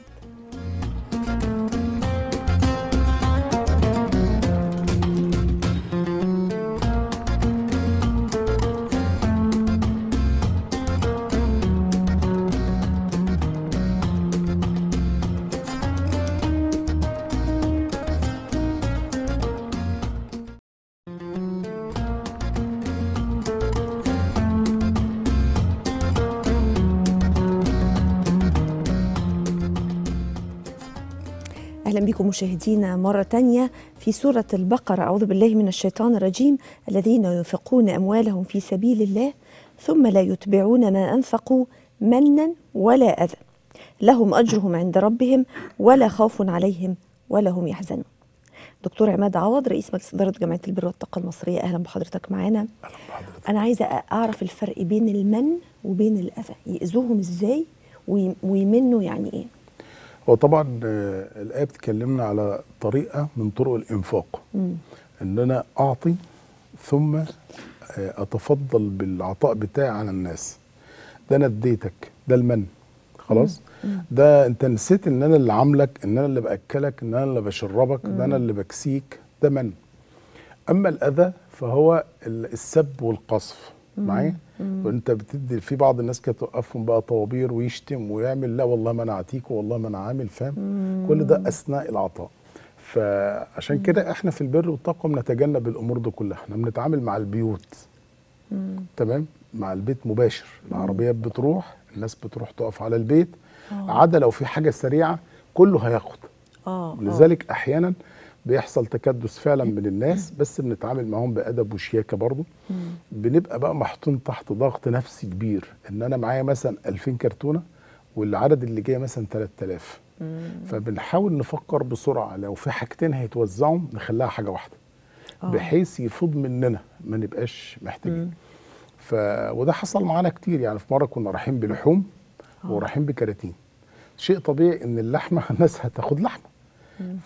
مشاهدينا مرة تانية في سورة البقرة أعوذ بالله من الشيطان الرجيم الذين ينفقون أموالهم في سبيل الله ثم لا يتبعون ما أنفقوا منا ولا أذى لهم أجرهم عند ربهم ولا خوف عليهم ولا هم يحزنون دكتور عماد عوض رئيس مجلس إدارة جمعية البر والطاقة المصرية أهلا بحضرتك معانا أهلا بحضرتك أنا عايزة أعرف الفرق بين المن وبين الأذى يأذوهم إزاي ويمنوا يعني إيه هو طبعا آه، الآية بتكلمنا على طريقة من طرق الإنفاق إن أنا أعطي ثم آه، أتفضل بالعطاء بتاعي على الناس ده أنا اديتك ده المن خلاص ده أنت نسيت إن أنا اللي عاملك إن أنا اللي بأكلك إن أنا اللي بشربك ده أنا اللي بكسيك ده من أما الأذى فهو السب والقصف معايا وانت بتدي في بعض الناس كانت توقفهم بقى طوابير ويشتم ويعمل لا والله ما انا اعطيك والله ما انا عامل فاهم كل ده اثناء العطاء فعشان كده احنا في البر والتقوى بنتجنب الامور دي كلها احنا بنتعامل مع البيوت تمام مع البيت مباشر العربيات بتروح الناس بتروح تقف على البيت آه. عدا لو في حاجه سريعه كله هياخد اه, آه. لذلك احيانا بيحصل تكدس فعلا من الناس بس بنتعامل معاهم بادب وشياكه برضه بنبقى بقى محطوطين تحت ضغط نفسي كبير ان انا معايا مثلا 2000 كرتونه والعدد اللي جاي مثلا 3000 فبنحاول نفكر بسرعه لو في حاجتين هيتوزعوا نخليها حاجه واحده آه. بحيث يفض مننا ما نبقاش محتاجين ف وده حصل معانا كتير يعني في مره كنا رايحين بلحوم آه. ورايحين بكراتين شيء طبيعي ان اللحمه الناس هتاخد لحمه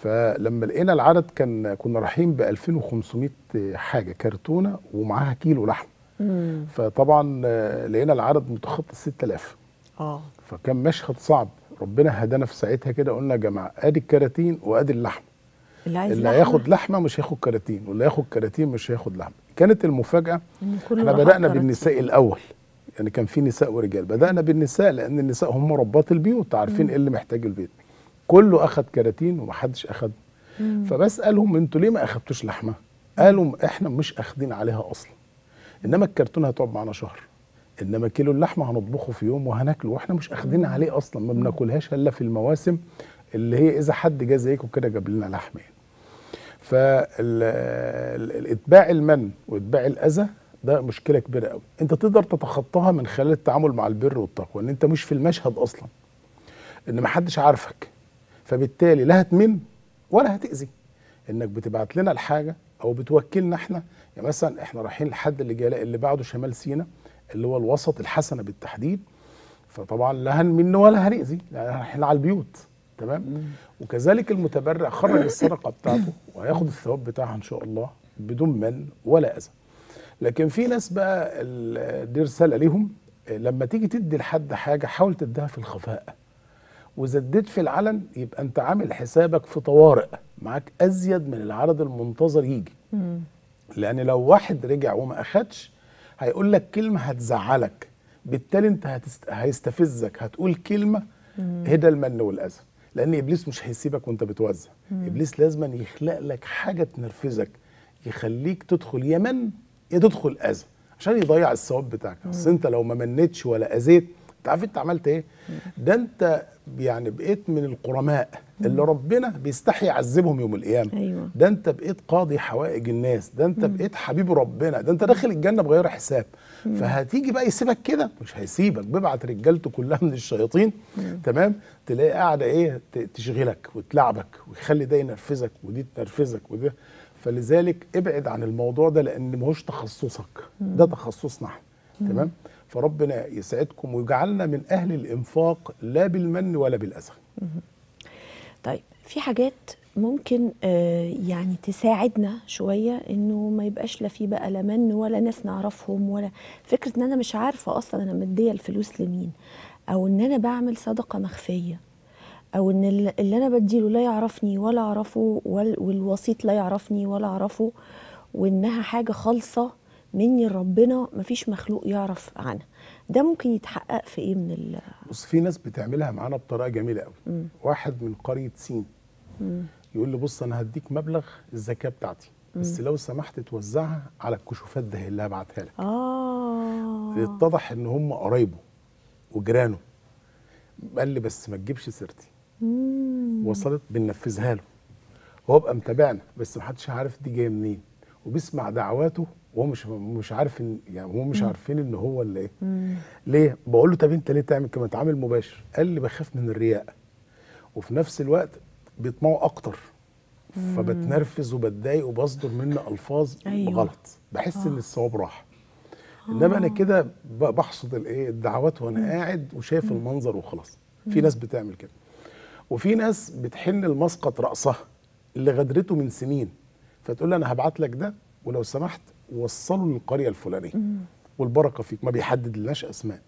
فلما لقينا العدد كان كنا رايحين ب 2500 حاجه كرتونه ومعاها كيلو لحم فطبعا آه، لقينا العدد متخطي 6000 اه فكان مشهد صعب ربنا هدانا في ساعتها كده قلنا يا جماعه ادي الكراتين وادي اللحم اللي, عايز اللي هياخد لحمه مش هياخد كراتين واللي هياخد كراتين مش هياخد لحمه كانت المفاجاه احنا بدانا بالنساء الاول يعني كان في نساء ورجال بدانا بالنساء لان النساء هم ربات البيوت عارفين ايه اللي محتاج البيت كله اخد كراتين ومحدش اخذ مم. فبسالهم انتوا ليه ما اخدتوش لحمه قالوا احنا مش اخدين عليها اصلا انما الكرتونه هتقعد معانا شهر انما كيلو اللحمه هنطبخه في يوم وهناكله واحنا مش اخدين عليه اصلا ما بناكلهاش الا في المواسم اللي هي اذا حد جه زيكم كده جاب لنا لحمه يعني. المن واتباع الاذى ده مشكله كبيره قوي انت تقدر تتخطاها من خلال التعامل مع البر والتقوى ان انت مش في المشهد اصلا ان محدش عارفك فبالتالي لا هتمن ولا هتأذي انك بتبعت لنا الحاجه او بتوكلنا احنا يعني مثلا احنا رايحين لحد اللي جلاء اللي بعده شمال سينا اللي هو الوسط الحسنه بالتحديد فطبعا لا هنمن ولا هنأذي يعني رايحين على البيوت تمام وكذلك المتبرع خرج السرقه بتاعته وهياخد الثواب بتاعها ان شاء الله بدون من ولا اذى لكن في ناس بقى دي رساله ليهم لما تيجي تدي لحد حاجه حاول تديها في الخفاء وزدت في العلن يبقى انت عامل حسابك في طوارئ معاك ازيد من العدد المنتظر يجي مم. لان لو واحد رجع وما اخدش هيقول لك كلمه هتزعلك بالتالي انت هتست... هيستفزك هتقول كلمه هدى المن والاذى لان ابليس مش هيسيبك وانت بتوزع مم. ابليس لازما يخلق لك حاجه تنرفزك يخليك تدخل يا من يا تدخل اذى عشان يضيع الثواب بتاعك اصل انت لو ما منتش ولا اذيت انت عارف انت عملت ايه ده انت يعني بقيت من القرماء اللي ربنا بيستحي يعذبهم يوم القيامه أيوة. ده انت بقيت قاضي حوائج الناس ده انت بقيت حبيب ربنا ده انت داخل الجنه بغير حساب مم. فهتيجي بقى يسيبك كده مش هيسيبك بيبعت رجالته كلها من الشياطين مم. تمام تلاقي قاعده ايه تشغلك وتلعبك ويخلي ده ينرفزك ودي تنرفزك وده فلذلك ابعد عن الموضوع ده لان ماهوش تخصصك ده تخصصنا احنا تمام فربنا يسعدكم ويجعلنا من أهل الإنفاق لا بالمن ولا بالأذى طيب في حاجات ممكن آه، يعني تساعدنا شويه انه ما يبقاش لا في بقى لا من ولا ناس نعرفهم ولا فكره ان انا مش عارفه اصلا انا مديه الفلوس لمين او ان انا بعمل صدقه مخفيه او ان اللي انا بديله لا يعرفني ولا اعرفه والوسيط لا يعرفني ولا اعرفه وانها حاجه خالصه مني لربنا مفيش مخلوق يعرف عنها ده ممكن يتحقق في ايه من ال بص في ناس بتعملها معانا بطريقه جميله قوي واحد من قريه سين مم. يقول لي بص انا هديك مبلغ الزكاه بتاعتي مم. بس لو سمحت توزعها على الكشوفات ده اللي هبعتها لك اه اتضح ان هم قرايبه وجيرانه قال لي بس ما تجيبش سيرتي وصلت بننفذها له هو بقى متابعنا بس ما حدش عارف دي جايه منين وبيسمع دعواته وهو مش مش عارف ان يعني هو مش عارفين ان هو اللي ايه ليه بقول له طب انت ليه تعمل كده تعامل مباشر قال لي بخاف من الرياء وفي نفس الوقت بيطمعوا اكتر فبتنرفز وبتضايق وبصدر منه الفاظ أيوة. غلط بحس آه. ان الصواب راح انما انا آه. كده بحصد الايه الدعوات وانا قاعد وشايف المنظر وخلاص في ناس بتعمل كده وفي ناس بتحن المسقط راسها اللي غدرته من سنين فتقول لي انا هبعت لك ده ولو سمحت وصلوا للقريه الفلانيه والبركه فيك ما بيحددلناش اسماء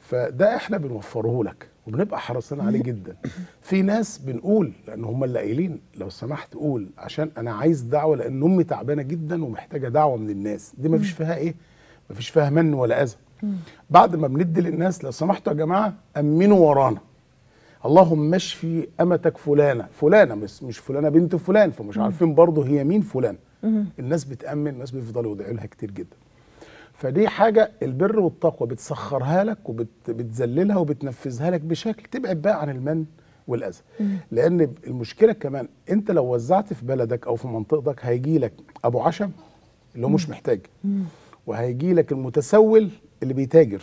فده احنا بنوفره لك وبنبقى حريصين عليه جدا في ناس بنقول لان هم اللي قايلين لو سمحت قول عشان انا عايز دعوه لان امي تعبانه جدا ومحتاجه دعوه من الناس دي ما فيش فيها ايه ما فيش فيها من ولا اذى بعد ما بندي للناس لو سمحتوا يا جماعه امنوا ورانا اللهم اشفي امتك فلانه فلانه مش, مش فلانه بنت فلان فمش عارفين برضه هي مين فلان الناس بتامن الناس بيفضلوا يدعوا لها كتير جدا فدي حاجه البر والتقوى بتسخرها لك وبتذللها وبتنفذها لك بشكل تبعد بقى عن المن والاذى لان المشكله كمان انت لو وزعت في بلدك او في منطقتك هيجي لك ابو عشم اللي هو مش محتاج وهيجي لك المتسول اللي بيتاجر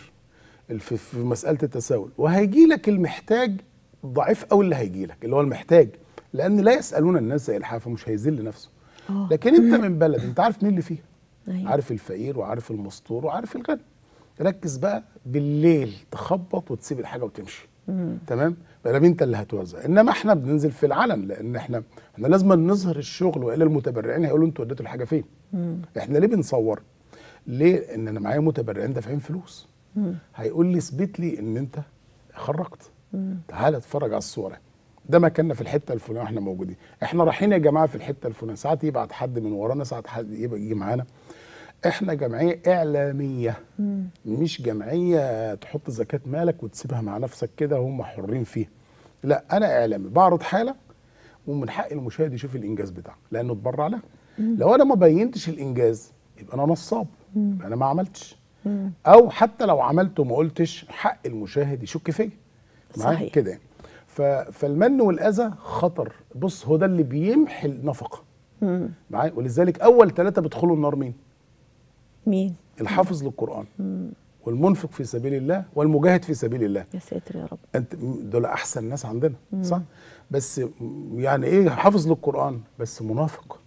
في مساله التساؤل وهيجي لك المحتاج ضعيف قوي اللي هيجي لك اللي هو المحتاج لان لا يسالون الناس الحافه مش هيذل نفسه آه. لكن انت من بلد انت عارف مين اللي فيها أيوة. عارف الفقير وعارف المستور وعارف الغني ركز بقى بالليل تخبط وتسيب الحاجه وتمشي مم. تمام بقى انت اللي هتوزع انما احنا بننزل في العلن لان احنا احنا لازم نظهر الشغل والا المتبرعين هيقولوا انتوا اديتوا الحاجه فين مم. احنا ليه بنصور ليه ان انا معايا متبرعين دافعين فلوس مم. هيقول لي اثبت لي ان انت خرجت تعالى اتفرج على الصوره ده مكاننا في الحته الفلانيه واحنا موجودين احنا رايحين يا جماعه في الحته الفلانيه ساعات يبعت حد من ورانا ساعات حد يجي معانا احنا جمعيه اعلاميه مم. مش جمعيه تحط زكاه مالك وتسيبها مع نفسك كده هم حرين فيها لا انا اعلامي بعرض حاله ومن حق المشاهد يشوف الانجاز بتاعه لانه اتبرع له لو انا ما بينتش الانجاز يبقى انا نصاب مم. انا ما عملتش مم. او حتى لو عملت وما قلتش حق المشاهد يشك فيا صحيح كده يعني فالمن والاذى خطر بص هو ده اللي بيمحي النفقه معايا ولذلك اول ثلاثه بيدخلوا النار مين مين الحافظ للقران مم. والمنفق في سبيل الله والمجاهد في سبيل الله يا ساتر يا رب انت دول احسن ناس عندنا مم. صح بس يعني ايه حافظ للقران بس منافق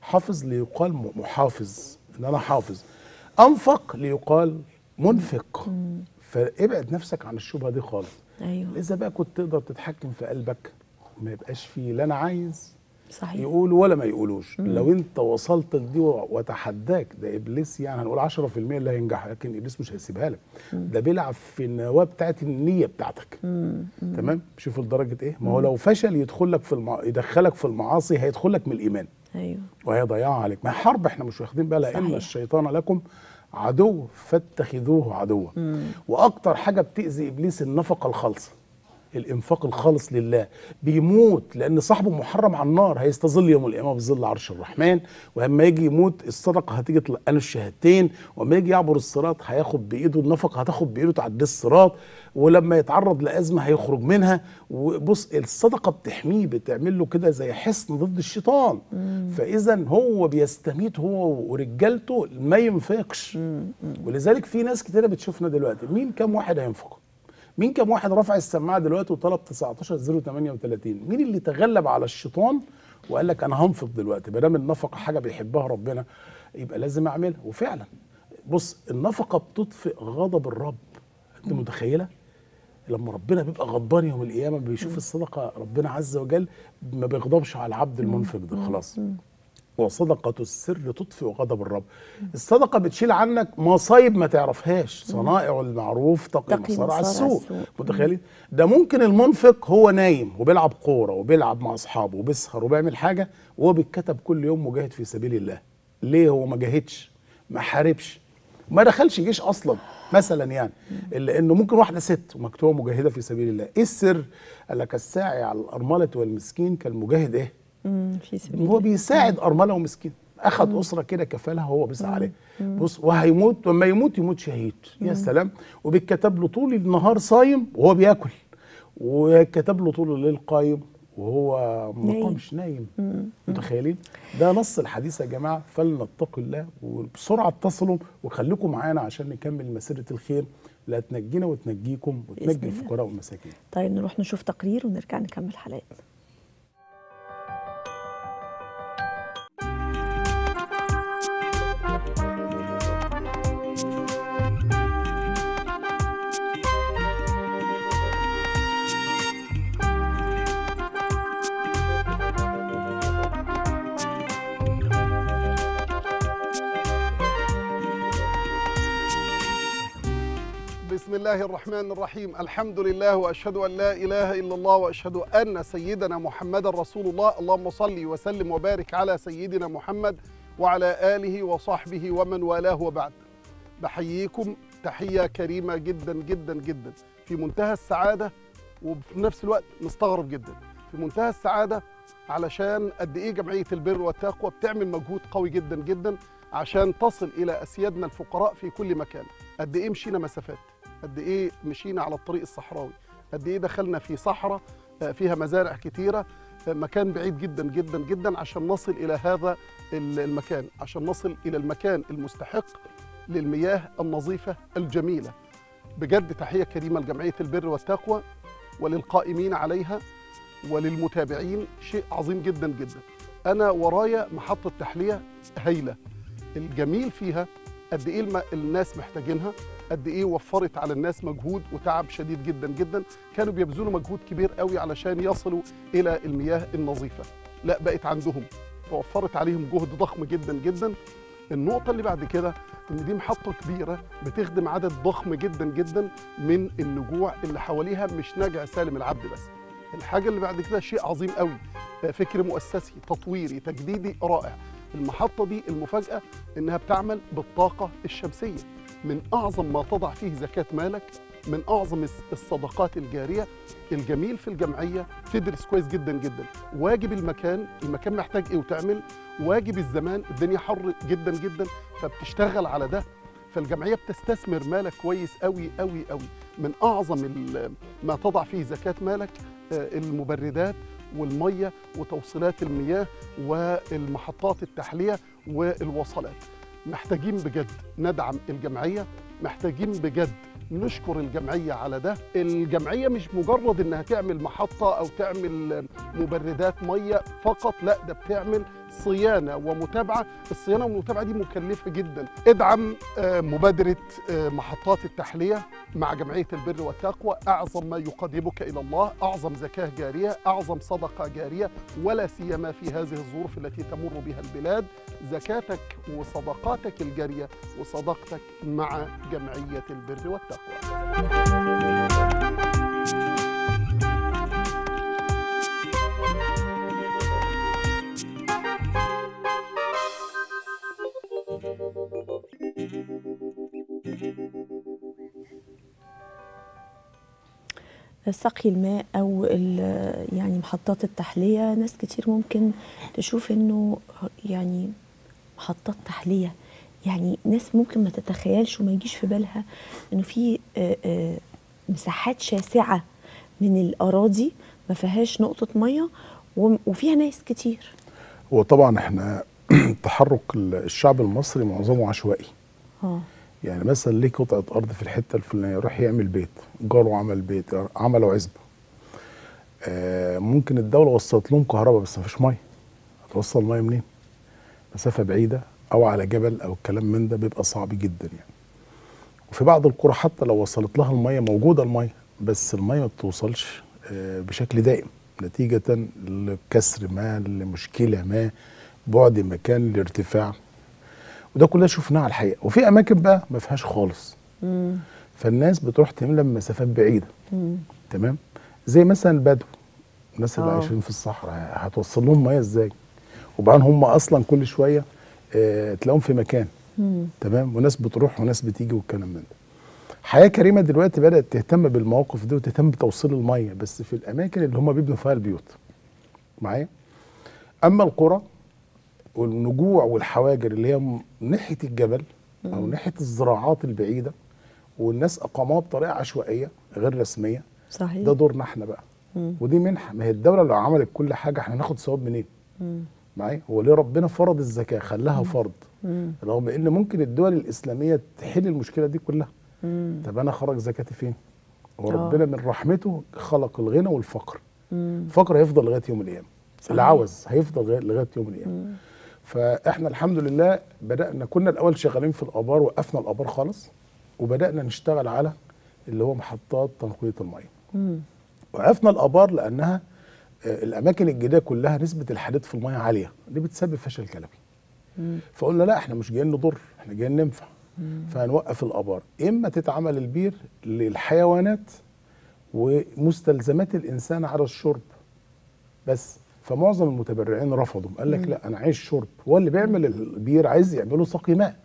حافظ ليقال محافظ ان انا حافظ انفق ليقال منفق مم. فابعد نفسك عن الشبهه دي خالص ايوه اذا بقى كنت تقدر تتحكم في قلبك ما يبقاش فيه لا انا عايز صحيح يقول ولا ما يقولوش مم. لو انت وصلت لدي وتحداك ده ابليس يعني هنقول 10% اللي هينجح لكن ابليس مش هيسيبها لك ده بيلعب في النواه بتاعت النيه بتاعتك مم. تمام شوف لدرجه ايه ما هو لو فشل يدخل لك في المع... يدخلك في المعاصي هيدخلك من الايمان ايوه وهيضيعها عليك ما حرب احنا مش واخدين بالها ان الشيطان لكم عدو فاتخذوه عدوا واكتر حاجه بتاذي ابليس النفقه الخالصه الانفاق الخالص لله بيموت لان صاحبه محرم على النار هيستظل يوم القيامه في ظل عرش الرحمن واما يجي يموت الصدقه هتيجي تلقانه الشهادتين واما يجي يعبر الصراط هياخد بايده النفقه هتاخد بايده تعدي الصراط ولما يتعرض لازمه هيخرج منها وبص الصدقه بتحميه بتعمل له كده زي حصن ضد الشيطان فاذا هو بيستميت هو ورجالته ما ينفقش ولذلك في ناس كتيره بتشوفنا دلوقتي مين كم واحد هينفق مين كم واحد رفع السماعه دلوقتي وطلب 19038 مين اللي تغلب على الشيطان وقال لك انا هنفض دلوقتي ما دام النفقه حاجه بيحبها ربنا يبقى لازم اعملها وفعلا بص النفقه بتطفئ غضب الرب انت متخيله لما ربنا بيبقى غضبان يوم القيامه بيشوف الصدقه ربنا عز وجل ما بيغضبش على العبد المنفق ده خلاص وصدقة السر تطفئ غضب الرب الصدقة بتشيل عنك مصايب ما تعرفهاش صنائع المعروف تقي مصارع السوء متخيلين ده ممكن المنفق هو نايم وبيلعب كورة وبيلعب مع أصحابه وبيسهر وبيعمل حاجة وهو بيتكتب كل يوم مجاهد في سبيل الله ليه هو ما جاهدش ما حاربش ما دخلش جيش أصلا مثلا يعني انه ممكن واحده ست ومكتوبه مجاهده في سبيل الله ايه السر قال لك الساعي على الارمله والمسكين كالمجاهد ايه في سبيل هو بيساعد ارمله ومسكين اخذ مم. اسره كده كفالها هو بيسعى عليها بص وهيموت لما يموت يموت شهيد يا سلام وبيتكتب له طول النهار صايم وهو بياكل وكتب له طول الليل قايم وهو ما قامش نايم متخيلين ده نص الحديث يا جماعه فلنتقي الله وبسرعه اتصلوا وخليكم معانا عشان نكمل مسيره الخير لا تنجينا وتنجيكم وتنجي الفقراء والمساكين طيب نروح نشوف تقرير ونرجع نكمل حلقتنا بسم الله الرحمن الرحيم الحمد لله واشهد ان لا اله الا الله واشهد ان سيدنا محمدا رسول الله اللهم صل وسلم وبارك على سيدنا محمد وعلى اله وصحبه ومن والاه وبعد بحييكم تحيه كريمه جدا جدا جدا في منتهى السعاده وفي نفس الوقت مستغرب جدا في منتهى السعاده علشان قد ايه جمعيه البر والتقوى بتعمل مجهود قوي جدا جدا عشان تصل الى اسيادنا الفقراء في كل مكان قد ايه مشينا مسافات قد ايه مشينا على الطريق الصحراوي قد ايه دخلنا في صحراء آه، فيها مزارع كتيره آه، مكان بعيد جدا جدا جدا عشان نصل الى هذا المكان عشان نصل الى المكان المستحق للمياه النظيفه الجميله بجد تحيه كريمه لجمعيه البر والتقوى وللقائمين عليها وللمتابعين شيء عظيم جدا جدا انا ورايا محطه تحليه هايله الجميل فيها قد ايه الناس محتاجينها قد ايه وفرت على الناس مجهود وتعب شديد جدا جدا كانوا بيبذلوا مجهود كبير قوي علشان يصلوا الى المياه النظيفه لا بقت عندهم توفرت عليهم جهد ضخم جدا جدا النقطه اللي بعد كده ان دي محطه كبيره بتخدم عدد ضخم جدا جدا من النجوع اللي حواليها مش نجع سالم العبد بس الحاجه اللي بعد كده شيء عظيم قوي فكر مؤسسي تطويري تجديدي رائع المحطه دي المفاجاه انها بتعمل بالطاقه الشمسيه من أعظم ما تضع فيه زكاة مالك من أعظم الصدقات الجارية الجميل في الجمعية تدرس كويس جدا جدا واجب المكان المكان محتاج إيه وتعمل واجب الزمان الدنيا حر جدا جدا فبتشتغل على ده فالجمعية بتستثمر مالك كويس قوي قوي قوي من أعظم ما تضع فيه زكاة مالك آه، المبردات والمية وتوصيلات المياه والمحطات التحلية والوصلات محتاجين بجد ندعم الجمعيه محتاجين بجد نشكر الجمعيه على ده الجمعيه مش مجرد انها تعمل محطه او تعمل مبردات ميه فقط لا ده بتعمل صيانه ومتابعه الصيانه والمتابعه دي مكلفه جدا ادعم آه، مبادره آه، محطات التحليه مع جمعيه البر والتقوى اعظم ما يقربك الى الله اعظم زكاه جاريه اعظم صدقه جاريه ولا سيما في هذه الظروف التي تمر بها البلاد زكاتك وصدقاتك الجاريه وصداقتك مع جمعيه البر والتقوى سقي الماء او يعني محطات التحليه ناس كتير ممكن تشوف انه يعني محطات تحليه يعني ناس ممكن ما تتخيلش وما يجيش في بالها انه في آه، آه، مساحات شاسعه من الاراضي ما فيهاش نقطه ميه وفيها ناس كتير هو طبعا احنا تحرك الشعب المصري معظمه عشوائي اه يعني مثلا ليه قطعه ارض في الحته الفلانيه راح يعمل بيت جاره عمل بيت عملوا عزبه آه ممكن الدوله وصلت لهم كهرباء بس ما فيش ميه هتوصل ميه منين مسافه بعيده او على جبل او الكلام من ده بيبقى صعب جدا يعني وفي بعض القرى حتى لو وصلت لها الميه موجوده الميه بس الميه ما بتوصلش آه بشكل دائم نتيجه لكسر ما لمشكله ما بعد مكان لارتفاع وده كلها شفناه على الحقيقه وفي اماكن بقى ما فيهاش خالص فالناس بتروح تملى من مسافات بعيده تمام زي مثلا البدو الناس اللي آه. عايشين في الصحراء هتوصل لهم ميه ازاي وبعدين هم اصلا كل شويه اه تلاقيهم في مكان مم. تمام وناس بتروح وناس بتيجي والكلام من ده حياه كريمه دلوقتي بدات تهتم بالمواقف دي وتهتم بتوصيل الميه بس في الاماكن اللي هم بيبنوا فيها البيوت معايا اما القرى والنجوع والحواجر اللي هي ناحيه الجبل او ناحيه الزراعات البعيده والناس اقاموها بطريقه عشوائيه غير رسميه صحيح ده دورنا احنا بقى مم. ودي منحه ما هي الدوله لو عملت كل حاجه احنا هناخد ثواب منين؟ معايا هو ليه ربنا فرض الزكاه خلاها مم. فرض مم. رغم ان ممكن الدول الاسلاميه تحل المشكله دي كلها مم. طب انا خرج زكاتي فين؟ وربنا آه. من رحمته خلق الغنى والفقر مم. الفقر هيفضل لغايه يوم القيامه العوز هيفضل لغايه يوم القيامه فاحنا الحمد لله بدانا كنا الاول شغالين في الابار وقفنا الابار خالص وبدانا نشتغل على اللي هو محطات تنقيه الميه وقفنا الابار لانها آه، الاماكن الجديده كلها نسبه الحديد في الميه عاليه دي بتسبب فشل كلوي فقلنا لا احنا مش جايين نضر احنا جايين ننفع فهنوقف الابار اما تتعمل البير للحيوانات ومستلزمات الانسان على الشرب بس فمعظم المتبرعين رفضوا قال لك لا انا عايز شرب هو اللي بيعمل البير عايز يعمله ساقي ماء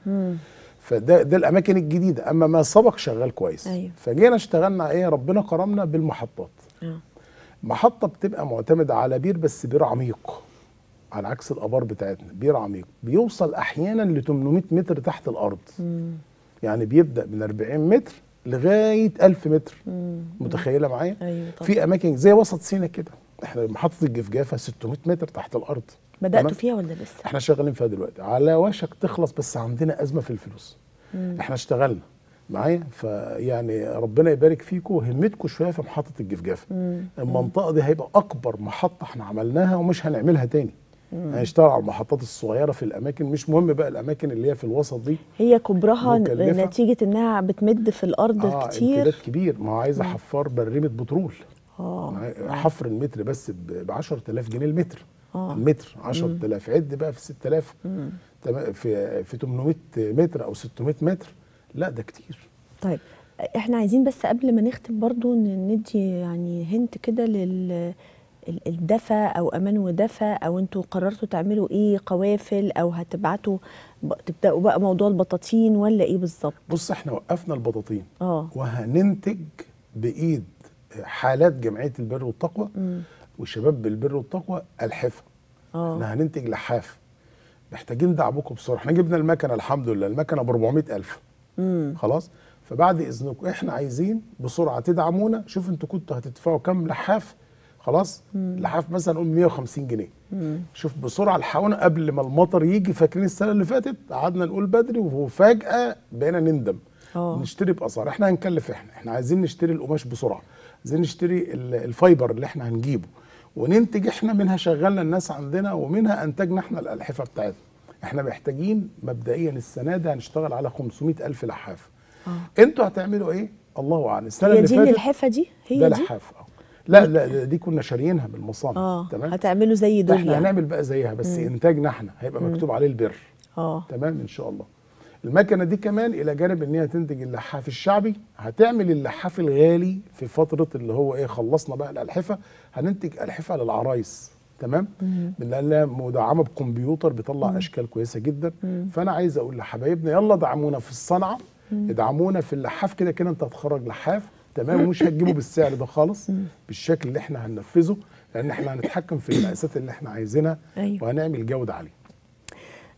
فده ده الاماكن الجديده اما ما سبق شغال كويس أيوة. فجينا اشتغلنا ايه ربنا كرمنا بالمحطات أه. محطه بتبقى معتمده على بير بس بير عميق على عكس الابار بتاعتنا بير عميق بيوصل احيانا ل 800 متر تحت الارض مم. يعني بيبدا من 40 متر لغايه 1000 متر مم. متخيله معايا أيوة طبعا. في اماكن زي وسط سينا كده احنا محطه الجفجافه 600 متر تحت الارض بداتوا فيها ولا لسه؟ احنا شغالين فيها دلوقتي على وشك تخلص بس عندنا ازمه في الفلوس مم. احنا اشتغلنا معايا فيعني ربنا يبارك فيكم وهمتكم شويه في محطه الجفجافه المنطقه دي هيبقى اكبر محطه احنا عملناها ومش هنعملها تاني هنشتغل على المحطات الصغيره في الاماكن مش مهم بقى الاماكن اللي هي في الوسط دي هي كبرها نتيجه انها بتمد في الارض آه كتير امتداد كبير ما عايزه حفار بريمه بترول اه حفر المتر بس ب 10000 جنيه المتر اه المتر 10000 عد بقى في 6000 في في 800 متر او 600 متر لا ده كتير طيب احنا عايزين بس قبل ما نختم برضو ندي يعني هنت كده لل الدفا او امان ودفا او انتوا قررتوا تعملوا ايه قوافل او هتبعتوا تبداوا بقى موضوع البطاطين ولا ايه بالظبط بص احنا وقفنا البطاطين اه وهننتج بايد حالات جمعيه البر والتقوى مم. وشباب بالبر والتقوى الحفه اه احنا هننتج لحاف محتاجين دعمكم بسرعه احنا جبنا المكنه الحمد لله المكنه ب 400000 خلاص فبعد اذنكم احنا عايزين بسرعه تدعمونا شوف انتوا كنتوا هتدفعوا كام لحاف خلاص مم. لحاف مثلا قول 150 جنيه مم. شوف بسرعه الحقونا قبل ما المطر يجي فاكرين السنه اللي فاتت قعدنا نقول بدري وفجاه بقينا نندم أوه. نشتري باسعار احنا هنكلف احنا احنا عايزين نشتري القماش بسرعه زي نشتري الفايبر اللي احنا هنجيبه وننتج احنا منها شغلنا الناس عندنا ومنها انتجنا احنا الالحفه بتاعتنا احنا محتاجين مبدئيا السنه دي هنشتغل على 500 الف لحاف آه. انتوا هتعملوا ايه الله اعلم السنه اللي فاتت دي اللحافه دي هي ده دي لحاف اه لا لا دي كنا شاريينها من المصانع آه. تمام هتعملوا زي دول احنا يعني. هنعمل بقى زيها بس انتاجنا احنا هيبقى مكتوب عليه البر اه تمام ان شاء الله المكنه دي كمان الى جانب ان هي تنتج اللحاف الشعبي هتعمل اللحاف الغالي في فتره اللي هو ايه خلصنا بقى الالحفه هننتج الحفه للعرايس تمام بنلاقيها مدعمه بكمبيوتر بيطلع مم. اشكال كويسه جدا مم. فانا عايز اقول لحبايبنا يلا دعمونا في الصنعه مم. ادعمونا في اللحاف كده كده انت هتخرج لحاف تمام ومش هتجيبه بالسعر ده خالص بالشكل اللي احنا هننفذه لان احنا هنتحكم في المقاسات اللي احنا عايزينها أيوه. وهنعمل جوده عليه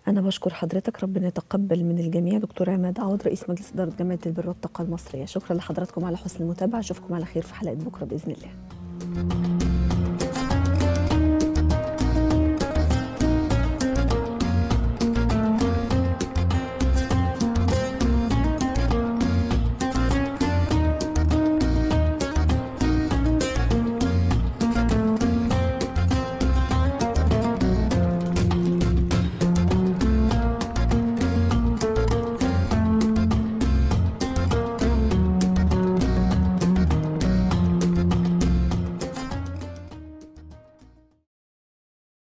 أنا بشكر حضرتك ربنا يتقبل من الجميع دكتور عماد عوض رئيس مجلس إدارة جمعية البر والطاقة المصرية شكرا لحضراتكم على حسن المتابعة أشوفكم على خير في حلقة بكرة بإذن الله